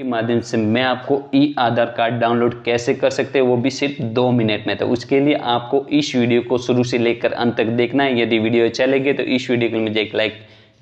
के माध्यम से मैं आपको ई आधार कार्ड डाउनलोड कैसे कर सकते हैं वो भी सिर्फ दो मिनट में तो उसके लिए आपको इस वीडियो को शुरू से लेकर अंत तक देखना है यदि वीडियो अच्छा लगे तो इस वीडियो को मुझे एक लाइक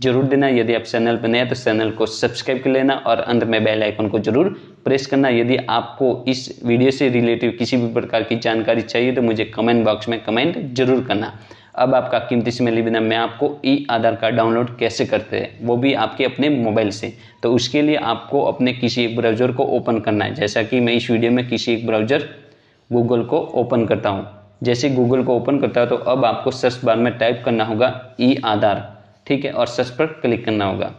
जरूर देना यदि आप चैनल पर नए तो चैनल को सब्सक्राइब कर लेना और अंत में बेल आइकन को जरूर प्रेस करना यदि आपको इस वीडियो से रिलेटिव किसी भी प्रकार की जानकारी चाहिए तो मुझे कमेंट बॉक्स में कमेंट जरूर करना अब आपका कीमती समय बिना मैं आपको ई आधार कार्ड डाउनलोड कैसे करते हैं वो भी आपके अपने मोबाइल से तो उसके लिए आपको अपने किसी एक ब्राउज़र को ओपन करना है जैसा कि मैं इस वीडियो में किसी एक ब्राउज़र गूगल को ओपन करता हूँ जैसे गूगल को ओपन करता है तो अब आपको सर्च बार में टाइप करना होगा ई आधार ठीक है और सर्च पर क्लिक करना होगा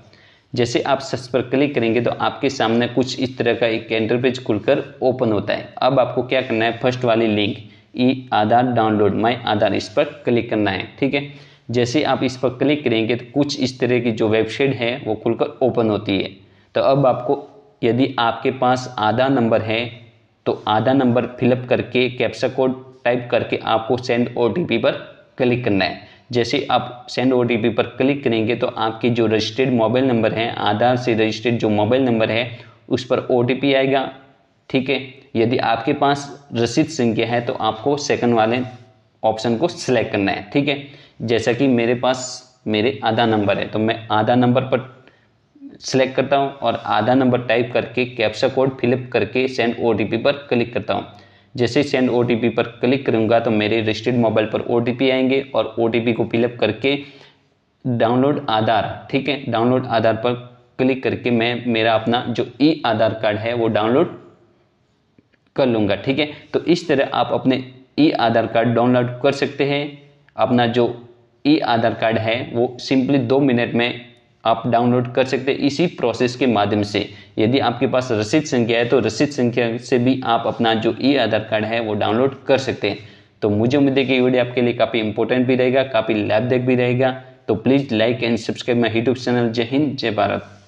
जैसे आप सर्च पर क्लिक करेंगे तो आपके सामने कुछ इस तरह का एक इंटरपेज खुलकर ओपन होता है अब आपको क्या करना है फर्स्ट वाली link E Aadhaar download my आधार इस पर क्लिक करना है ठीक है जैसे आप इस पर क्लिक करेंगे तो कुछ इस तरह की जो वेबसाइट है वो खुलकर ओपन होती है तो अब आपको यदि आपके पास आधार नंबर है तो आधार नंबर फिलअप करके कैप्सा कोड टाइप करके आपको सेंड ओ पर क्लिक करना है जैसे आप सेंड ओ पर क्लिक करेंगे तो आपके जो रजिस्टर्ड मोबाइल नंबर है आधार से रजिस्टर्ड जो मोबाइल नंबर है उस पर ओ आएगा ठीक है यदि आपके पास रसीद संख्या है तो आपको सेकंड वाले ऑप्शन को सिलेक्ट करना है ठीक है जैसा कि मेरे पास मेरे आधा नंबर है तो मैं आधा नंबर पर सिलेक्ट करता हूँ और आधा नंबर टाइप करके कैप्सा कोड फिलअप करके सेंड ओ पर क्लिक करता हूँ जैसे सेंड ओ पर क्लिक करूँगा तो मेरे रजिस्टर्ड मोबाइल पर ओ आएंगे और ओ को फिलअप करके डाउनलोड आधार ठीक है डाउनलोड आधार पर क्लिक करके मैं मेरा अपना जो ई आधार कार्ड है वो डाउनलोड कर लूँगा ठीक है तो इस तरह आप अपने ई आधार कार्ड डाउनलोड कर सकते हैं अपना जो ई आधार कार्ड है वो सिंपली दो मिनट में आप डाउनलोड कर सकते हैं इसी प्रोसेस के माध्यम से यदि आपके पास रसीद संख्या है तो रसीद संख्या से भी आप अपना जो ई आधार कार्ड है वो डाउनलोड कर सकते हैं तो मुझे उम्मीद है कि ये वीडियो आपके लिए काफ़ी इंपॉर्टेंट भी रहेगा काफ़ी लाभदायक भी रहेगा तो please like and subscribe my YouTube channel जय हिंद जय भारत